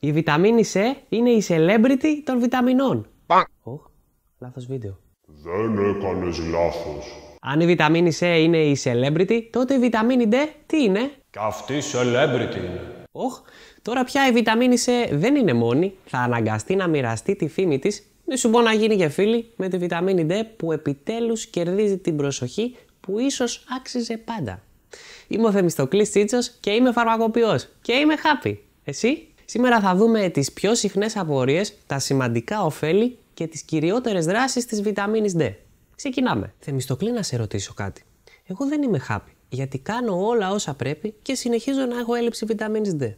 Η βιταμίνη C είναι η celebrity των βιταμινών. Όχι. λάθος βίντεο. Δεν έκανες λάθος. Αν η βιταμίνη C είναι η celebrity, τότε η βιταμίνη D τι είναι? Κι αυτή celebrity είναι. Οχ, τώρα πια η βιταμίνη C δεν είναι μόνη. Θα αναγκαστεί να μοιραστεί τη φήμη της. Μη ναι, σου πω να γίνει και φίλη με τη βιταμίνη D που επιτέλους κερδίζει την προσοχή που ίσως άξιζε πάντα. Είμαι ο Θεμιστοκλής Τσίτσος και είμαι φαρμακοποιός και είμαι happy. Εσύ? Σήμερα θα δούμε τις πιο συχνές απορίες, τα σημαντικά ωφέλη και τις κυριότερες δράσεις της βιταμίνης D. Ξεκινάμε. Θεμιστοκλή να σε ρωτήσω κάτι. Εγώ δεν είμαι χάπη, γιατί κάνω όλα όσα πρέπει και συνεχίζω να έχω έλλειψη βιταμίνης D.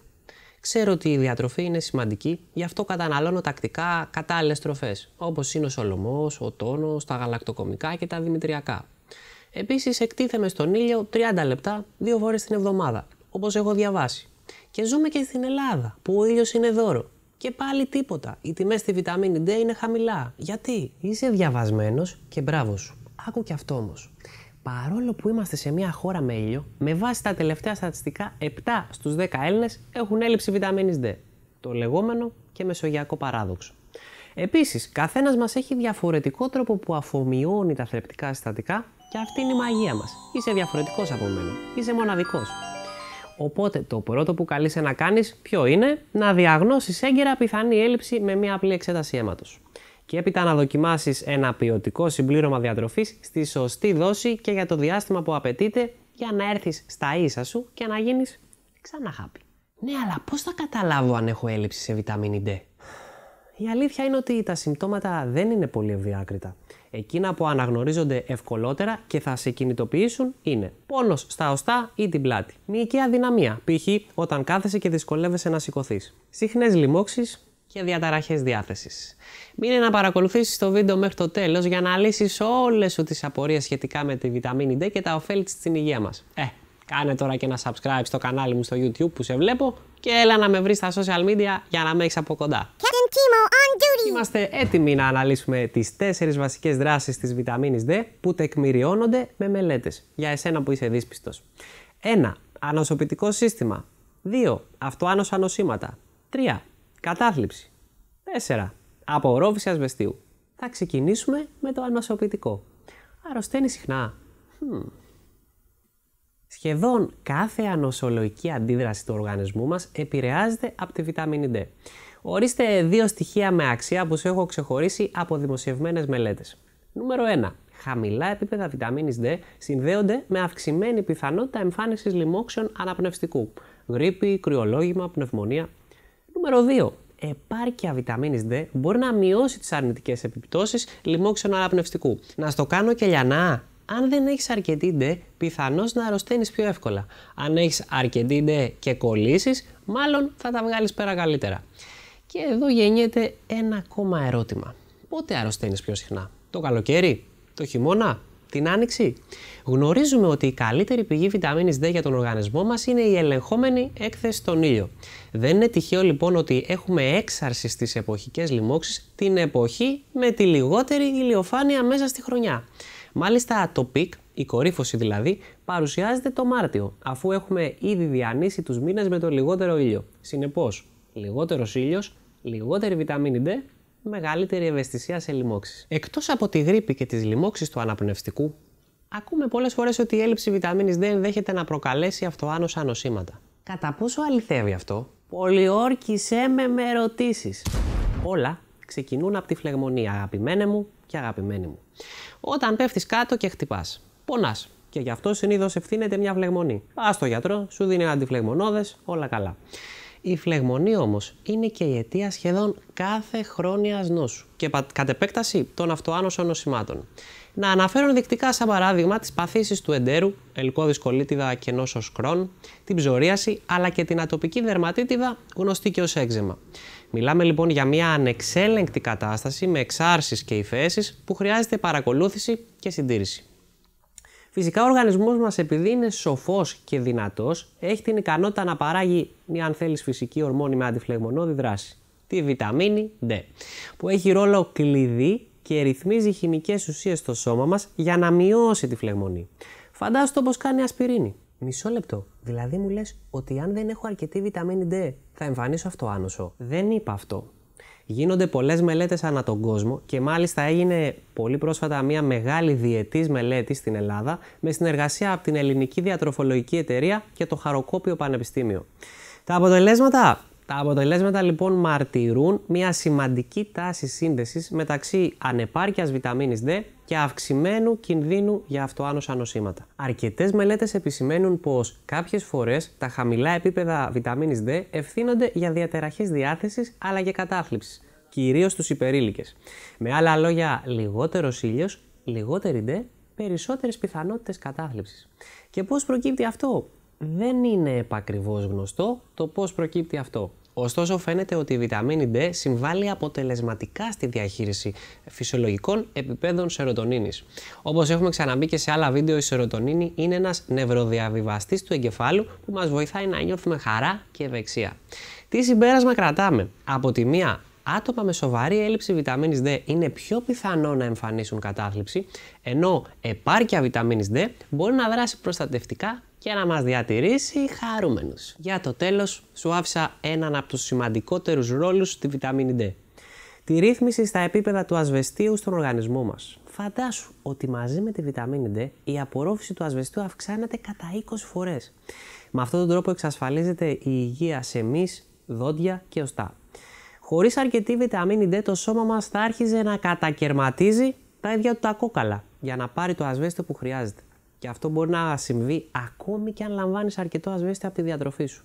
Ξέρω ότι η διατροφή είναι σημαντική, γι' αυτό καταναλώνω τακτικά κατάλληλες τροφές, όπως είναι ο σολομός, ο τόνος, τα γαλακτοκομικά και τα δημητριακά. Επίσης, εκτίθεμαι στον ήλιο 30 λεπτά δύο φορές την εβδομάδα, όπως έχω διαβάσει. Και ζούμε και στην Ελλάδα, που ο ήλιος είναι δώρο. Και πάλι τίποτα. Οι τιμές στη βιταμίνη D είναι χαμηλά. Γιατί είσαι διαβασμένος και μπράβο σου. Άκου και αυτό όμως. Παρόλο που είμαστε σε μια χώρα με ήλιο, με βάση τα τελευταία στατιστικά, 7 στου 10 Έλληνες έχουν έλλειψη βιταμίνη D. Το λεγόμενο και μεσογειακό παράδοξο. Επίσης, καθένας μας έχει διαφορετικό τρόπο που αφομοιώνει τα θρεπτικά συστατικά και αυτή είναι η μαγεία μας. Είσαι διαφορετικός από μένα. Είσαι μοναδικός. Οπότε το πρώτο που καλείσαι να κάνεις ποιο είναι να διαγνώσεις έγκαιρα πιθανή έλλειψη με μια απλή εξέταση αίματος. Και έπειτα να δοκιμάσεις ένα ποιοτικό συμπλήρωμα διατροφής στη σωστή δόση και για το διάστημα που απαιτείται για να έρθεις στα ίσα σου και να γίνεις ξανά happy. Ναι, αλλά πώς θα καταλάβω αν έχω έλλειψη σε βιταμίνη D. Η αλήθεια είναι ότι τα συμπτώματα δεν είναι πολύ ευδιάκριτα. Εκείνα που αναγνωρίζονται ευκολότερα και θα σε κινητοποιήσουν είναι πόνο στα οστά ή την πλάτη. Μυϊκή αδυναμία, π.χ. όταν κάθεσαι και δυσκολεύεσαι να σηκωθείς. Συχνές λοιμώξεις και διαταραχές διάθεσης. Μείνε να παρακολουθήσεις το βίντεο μέχρι το τέλος για να λύσεις όλες σου τις απορίες σχετικά με τη βιταμίνη D και τα ωφέλη της στην υγεία μας. Ε, Κάνε τώρα και ένα subscribe στο κανάλι μου στο YouTube που σε βλέπω και έλα να με βρεις στα social media για να με έχεις από κοντά. Είμαστε έτοιμοι να αναλύσουμε τις τέσσερις βασικές δράσεις της βιταμίνης D που τεκμηριώνονται με μελέτες για εσένα που είσαι δύσπιστος. 1. Ανοσοποιητικό σύστημα. 2. Αυτοάνωσα νοσήματα. 3. Κατάθλιψη. 4. Απορρόφηση ασβεστίου. Θα ξεκινήσουμε με το ανοσοποιητικό. Αρρωσταίνει συχνά. Hmm. Σχεδόν κάθε ανοσολογική αντίδραση του οργανισμού μας επηρεάζεται από τη βιτάμινη D. Ορίστε δύο στοιχεία με αξία που σου έχω ξεχωρίσει από δημοσιευμένες μελέτες. Νούμερο 1. Χαμηλά επίπεδα βιταμίνης D συνδέονται με αυξημένη πιθανότητα εμφάνισης λοιμόξεων αναπνευστικού, γρήπη, κρυολόγημα, πνευμονία. Νούμερο 2 επάρκεια βιταμίνης D μπορεί να μειώσει τις αρνητικές επιπτώσεις λοιμόξεων αναπνευστικού. Να στο κάνω και λιανά αν δεν έχεις αρκετή ντε, πιθανώς να αρρωσταίνεις πιο εύκολα. Αν έχεις αρκετή ντε και κολλήσεις, μάλλον θα τα βγάλεις πέρα καλύτερα. Και εδώ γεννιέται ένα ακόμα ερώτημα. Πότε αρρωσταίνεις πιο συχνά, το καλοκαίρι, το χειμώνα, την άνοιξη. Γνωρίζουμε ότι η καλύτερη πηγή βιταμίνης D για τον οργανισμό μας είναι η ελεγχόμενη έκθεση στον ήλιο. Δεν είναι τυχαίο λοιπόν ότι έχουμε έξαρση στις εποχικές λοιμώξεις την εποχή με τη λιγότερη ηλιοφάνεια μέσα στη χρονιά. Μάλιστα το πικ, η κορύφωση δηλαδή, παρουσιάζεται το Μάρτιο, αφού έχουμε ήδη διανύσει τους μήνες με το λιγότερο ήλιο. Συνεπώς, λιγότερος ήλιος, λιγότερη βιταμίνη D μεγαλύτερη ευαισθησία σε λοιμώξεις. Εκτός από τη γρήπη και τις λοιμώξεις του αναπνευστικού, ακούμε πολλές φορές ότι η έλλειψη βιταμίνης D ενδέχεται να προκαλέσει αυτοάνωσα νοσήματα. Κατά πόσο αληθεύει αυτό, Πολιόρκησέ με με ερωτήσεις. Όλα ξεκινούν από τη φλεγμονία, αγαπημένε μου και αγαπημένη μου. Όταν πέφτεις κάτω και χτυπάς, πονάς. Και γι' αυτό συνήθως ευθύνεται μια φλεγμονή. Α στο γιατρό, σου δίνει αντιφλεγμονώδες, όλα καλά. Η φλεγμονή όμως είναι και η αιτία σχεδόν κάθε χρόνιας νόσου και κατ' επέκταση των αυτοάνωσων νοσημάτων. Να αναφέρω δεικτικά σαν παράδειγμα τις παθήσεις του εντέρου, ελκώδης κολίτιδα και νόσος κρόν, την ψωρίαση αλλά και την ατοπική δερματίτιδα γνωστή και ως έξεμα. Μιλάμε λοιπόν για μια ανεξέλεγκτη κατάσταση με εξάρσεις και υφέσεις που χρειάζεται παρακολούθηση και συντήρηση. Φυσικά ο οργανισμός μας επειδή είναι σοφός και δυνατός έχει την ικανότητα να παράγει μια αν θέλεις φυσική ορμόνη με αντιφλεγμονώδη δράση. Τη βιταμίνη D που έχει ρόλο κλειδί και ρυθμίζει χημικές ουσίες στο σώμα μας για να μειώσει τη φλεγμονή. Φαντάζομαι το πως κάνει ασπιρίνη. Μισό λεπτό. Δηλαδή μου λες ότι αν δεν έχω αρκετή βιταμίνη D θα εμφανίσω αυτό άνοσο. Δεν είπα αυτό γίνονται πολλές μελέτες ανά τον κόσμο και μάλιστα έγινε πολύ πρόσφατα μια μεγάλη διετής μελέτη στην Ελλάδα με συνεργασία από την Ελληνική Διατροφολογική Εταιρεία και το Χαροκόπιο Πανεπιστήμιο. Τα αποτελέσματα τα αποτελέσματα λοιπόν μαρτυρούν μια σημαντική τάση σύνδεσης μεταξύ ανεπάρκειας βιταμίνης D και αυξημένου κινδύνου για αυτοάνωσα νοσήματα. Αρκετές μελέτες επισημαίνουν πως κάποιες φορές τα χαμηλά επίπεδα βιταμίνης D ευθύνονται για διατεραχέ διάθεσης αλλά και κατάθλιψης, κυρίως στους υπερήλικες. Με άλλα λόγια, λιγότερος ήλιος, λιγότερη D, περισσότερες πιθανότητες κατάθλιψης. Και πώς προκύπτει αυτό, δεν είναι επακριβώς γνωστό το πώς προκύπτει αυτό. Ωστόσο, φαίνεται ότι η βιταμίνη D συμβάλλει αποτελεσματικά στη διαχείριση φυσιολογικών επιπέδων σερωτονίνης. Όπως έχουμε ξαναμπεί και σε άλλα βίντεο, η σερωτονίνη είναι ένας νευροδιαβιβαστής του εγκεφάλου που μας βοηθάει να νιώθουμε χαρά και ευεξία. Τι συμπέρασμα κρατάμε. Από τη μία, άτομα με σοβαρή έλλειψη βιταμίνης D είναι πιο πιθανό να εμφανίσουν κατάθλιψη, ενώ επάρκεια βιταμίνης D μπορεί να δράσει προστατευτικά και να μας διατηρήσει χαρούμενους. Για το τέλος, σου άφησα έναν από τους σημαντικότερους ρόλους στη βιταμίνη D. Τη ρύθμιση στα επίπεδα του ασβεστίου στον οργανισμό μας. Φαντάσου ότι μαζί με τη βιταμίνη D η απορρόφηση του ασβεστίου αυξάνεται κατά 20 φορές. Με αυτόν τον τρόπο εξασφαλίζεται η υγεία σε μυς, δόντια και οστά. Χωρίς αρκετή βιταμίνη D το σώμα μας θα άρχιζε να κατακαιρματίζει τα ίδια του τα κόκαλα για να πάρει το ασβέστιο που χρειάζεται. Και αυτό μπορεί να συμβεί ακόμη και αν λαμβάνεις αρκετό ασβέστη από τη διατροφή σου.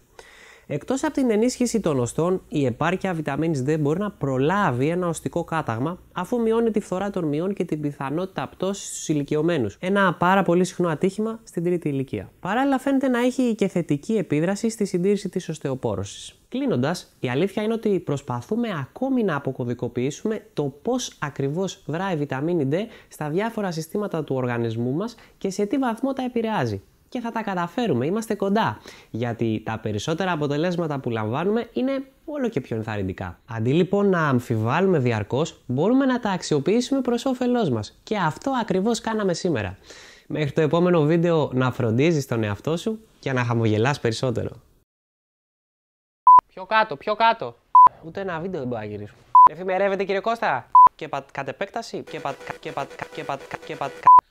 Εκτός από την ενίσχυση των οστών, η επάρκεια βιταμίνης D μπορεί να προλάβει ένα οστικό κάταγμα, αφού μειώνει τη φθορά των μειών και την πιθανότητα πτώσης στους ηλικιωμένους. Ένα πάρα πολύ συχνό ατύχημα στην τρίτη ηλικία. Παράλληλα, φαίνεται να έχει και θετική επίδραση στη συντήρηση της οστεοπόρωσης. Κλείνοντας, η αλήθεια είναι ότι προσπαθούμε ακόμη να αποκωδικοποιήσουμε το πώς ακριβώς βράει η βιταμίνη D στα διάφορα συστήματα του οργανισμού μας και σε τι βαθμό τα επηρεάζει και θα τα καταφέρουμε, είμαστε κοντά. Γιατί τα περισσότερα αποτελέσματα που λαμβάνουμε είναι όλο και πιο ενθαρρυντικά. Αντί λοιπόν να αμφιβάλλουμε διαρκώς, μπορούμε να τα αξιοποιήσουμε προς όφελός μας. Και αυτό ακριβώς κάναμε σήμερα. Μέχρι το επόμενο βίντεο να φροντίζεις τον εαυτό σου και να χαμογελάς περισσότερο. Πιο κάτω, πιο κάτω. Ούτε ένα βίντεο δεν μπορεί να γυρίσω. Εφημερεύεται κύριε Κώστα. Και πατ κατ' επέκταση. Και πατ και πατ και πατ και